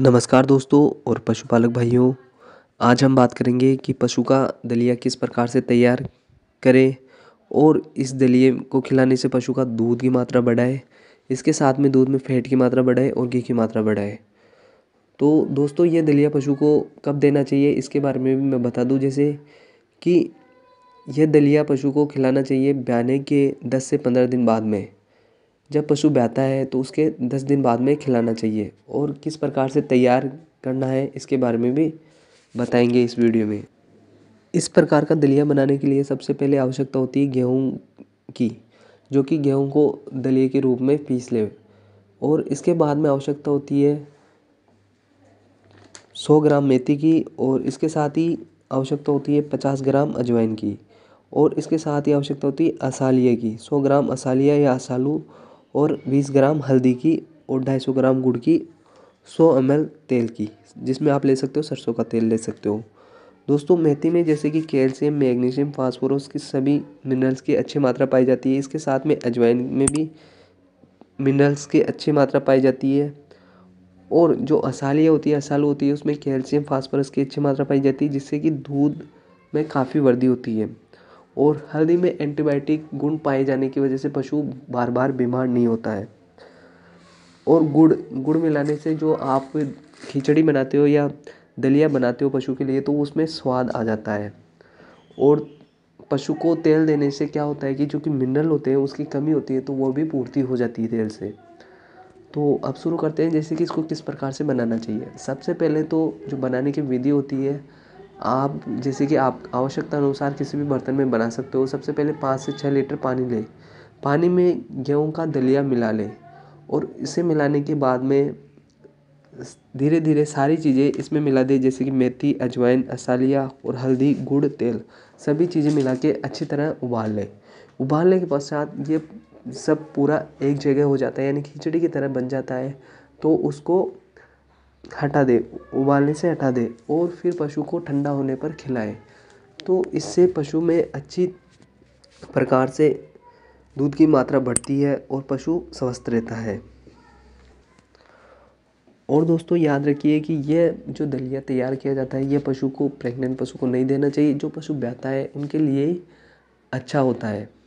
नमस्कार दोस्तों और पशुपालक भाइयों आज हम बात करेंगे कि पशु का दलिया किस प्रकार से तैयार करें और इस दलिए को खिलाने से पशु का दूध की मात्रा बढ़ाए इसके साथ में दूध में फैट की मात्रा बढ़ाए और घी की मात्रा बढ़ाए तो दोस्तों ये दलिया पशु को कब देना चाहिए इसके बारे में भी मैं बता दूँ जैसे कि यह दलिया पशु को खिलाना चाहिए ब्याने के 10 से 15 दिन बाद में जब पशु बहता है तो उसके दस दिन बाद में खिलाना चाहिए और किस प्रकार से तैयार करना है इसके बारे में भी बताएंगे इस वीडियो में इस प्रकार का दलिया बनाने के लिए सबसे पहले आवश्यकता होती है गेहूँ की जो कि गेहूँ को दलिए के रूप में पीस ले और इसके बाद में आवश्यकता होती है सौ ग्राम मेथी की और इसके साथ ही आवश्यकता होती है पचास ग्राम अजवाइन की और इसके साथ ही आवश्यकता होती है असालिया की सौ ग्राम असालिया या असालू और बीस ग्राम हल्दी की और ढाई सौ ग्राम गुड़ की सौ एम एल तेल की जिसमें आप ले सकते हो सरसों का तेल ले सकते हो दोस्तों मेथी में जैसे कि कैल्शियम मैग्नीशियम फास्फोरस की सभी मिनरल्स की अच्छी मात्रा पाई जाती है इसके साथ में अजवाइन में भी मिनरल्स की अच्छी मात्रा पाई जाती है और जो असालिया होती है असाल होती है उसमें कैल्शियम फास्फोरस की अच्छी मात्रा पाई जाती है जिससे कि दूध में काफ़ी वृद्धि होती है और हल्दी में एंटीबायोटिक गुण पाए जाने की वजह से पशु बार बार बीमार नहीं होता है और गुड़ गुड़ मिलाने से जो आप खिचड़ी बनाते हो या दलिया बनाते हो पशु के लिए तो उसमें स्वाद आ जाता है और पशु को तेल देने से क्या होता है कि जो कि मिनरल होते हैं उसकी कमी होती है तो वो भी पूर्ति हो जाती है तेल से तो अब शुरू करते हैं जैसे कि इसको किस प्रकार से बनाना चाहिए सबसे पहले तो जो बनाने की विधि होती है आप जैसे कि आप आवश्यकता अनुसार किसी भी बर्तन में बना सकते हो सबसे पहले पाँच से छः लीटर पानी लें पानी में गेहूँ का दलिया मिला लें और इसे मिलाने के बाद में धीरे धीरे सारी चीज़ें इसमें मिला दें जैसे कि मेथी अजवाइन असालिया और हल्दी गुड़ तेल सभी चीज़ें मिला के अच्छी तरह उबाल लें उबालने के पश्चात ये सब पूरा एक जगह हो जाता है यानी खिचड़ी की तरह बन जाता है तो उसको हटा दे उबालने से हटा दे और फिर पशु को ठंडा होने पर खिलाए तो इससे पशु में अच्छी प्रकार से दूध की मात्रा बढ़ती है और पशु स्वस्थ रहता है और दोस्तों याद रखिए कि यह जो दलिया तैयार किया जाता है यह पशु को प्रेग्नेंट पशु को नहीं देना चाहिए जो पशु बहता है उनके लिए अच्छा होता है